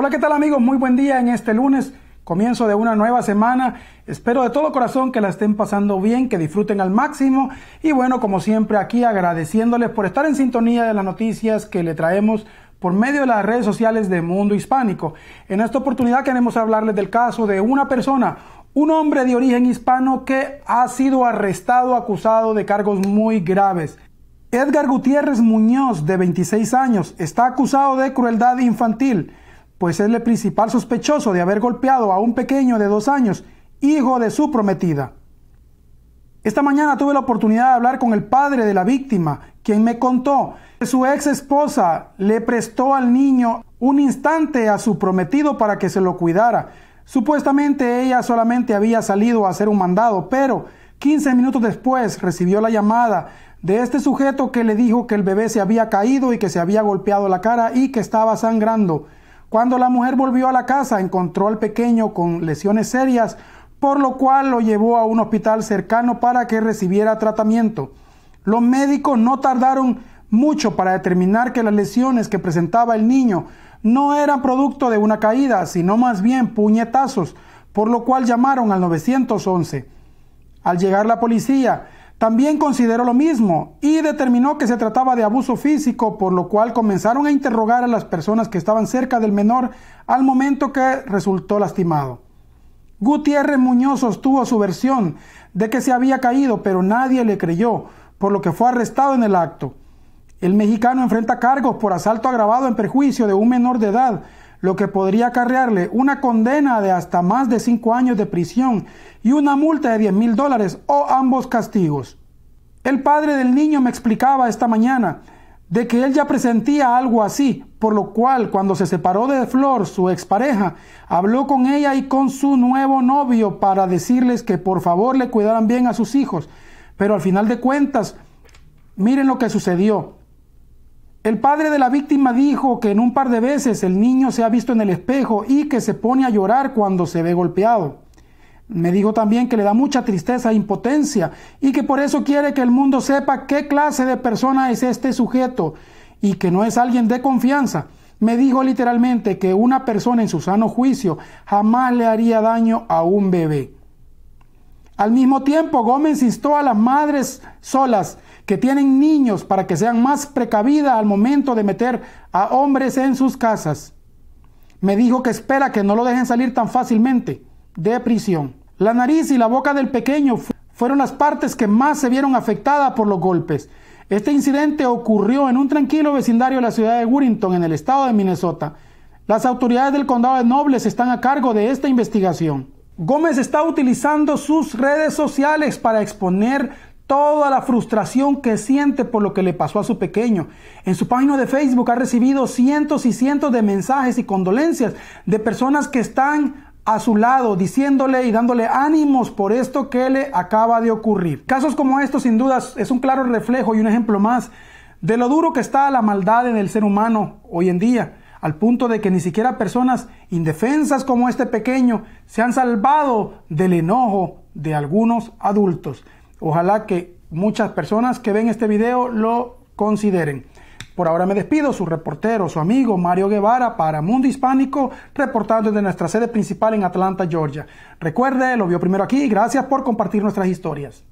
Hola, ¿qué tal amigos? Muy buen día en este lunes, comienzo de una nueva semana. Espero de todo corazón que la estén pasando bien, que disfruten al máximo y bueno, como siempre aquí agradeciéndoles por estar en sintonía de las noticias que le traemos por medio de las redes sociales de Mundo Hispánico. En esta oportunidad queremos hablarles del caso de una persona, un hombre de origen hispano que ha sido arrestado, acusado de cargos muy graves. Edgar Gutiérrez Muñoz, de 26 años, está acusado de crueldad infantil pues es el principal sospechoso de haber golpeado a un pequeño de dos años, hijo de su prometida. Esta mañana tuve la oportunidad de hablar con el padre de la víctima, quien me contó que su ex esposa le prestó al niño un instante a su prometido para que se lo cuidara. Supuestamente ella solamente había salido a hacer un mandado, pero 15 minutos después recibió la llamada de este sujeto que le dijo que el bebé se había caído y que se había golpeado la cara y que estaba sangrando. Cuando la mujer volvió a la casa, encontró al pequeño con lesiones serias, por lo cual lo llevó a un hospital cercano para que recibiera tratamiento. Los médicos no tardaron mucho para determinar que las lesiones que presentaba el niño no eran producto de una caída, sino más bien puñetazos, por lo cual llamaron al 911. Al llegar la policía, también consideró lo mismo y determinó que se trataba de abuso físico, por lo cual comenzaron a interrogar a las personas que estaban cerca del menor al momento que resultó lastimado. Gutiérrez Muñoz sostuvo su versión de que se había caído, pero nadie le creyó, por lo que fue arrestado en el acto. El mexicano enfrenta cargos por asalto agravado en perjuicio de un menor de edad, lo que podría acarrearle una condena de hasta más de cinco años de prisión y una multa de 10 mil dólares o ambos castigos. El padre del niño me explicaba esta mañana de que él ya presentía algo así, por lo cual cuando se separó de Flor, su expareja, habló con ella y con su nuevo novio para decirles que por favor le cuidaran bien a sus hijos. Pero al final de cuentas, miren lo que sucedió. El padre de la víctima dijo que en un par de veces el niño se ha visto en el espejo y que se pone a llorar cuando se ve golpeado. Me dijo también que le da mucha tristeza e impotencia y que por eso quiere que el mundo sepa qué clase de persona es este sujeto y que no es alguien de confianza. Me dijo literalmente que una persona en su sano juicio jamás le haría daño a un bebé. Al mismo tiempo, Gómez instó a las madres solas que tienen niños para que sean más precavidas al momento de meter a hombres en sus casas. Me dijo que espera que no lo dejen salir tan fácilmente de prisión. La nariz y la boca del pequeño fueron las partes que más se vieron afectadas por los golpes. Este incidente ocurrió en un tranquilo vecindario de la ciudad de Warrington, en el estado de Minnesota. Las autoridades del condado de Nobles están a cargo de esta investigación. Gómez está utilizando sus redes sociales para exponer toda la frustración que siente por lo que le pasó a su pequeño. En su página de Facebook ha recibido cientos y cientos de mensajes y condolencias de personas que están a su lado diciéndole y dándole ánimos por esto que le acaba de ocurrir. Casos como estos sin dudas es un claro reflejo y un ejemplo más de lo duro que está la maldad en el ser humano hoy en día al punto de que ni siquiera personas indefensas como este pequeño se han salvado del enojo de algunos adultos. Ojalá que muchas personas que ven este video lo consideren. Por ahora me despido, su reportero, su amigo Mario Guevara para Mundo Hispánico, reportando desde nuestra sede principal en Atlanta, Georgia. Recuerde, lo vio primero aquí, gracias por compartir nuestras historias.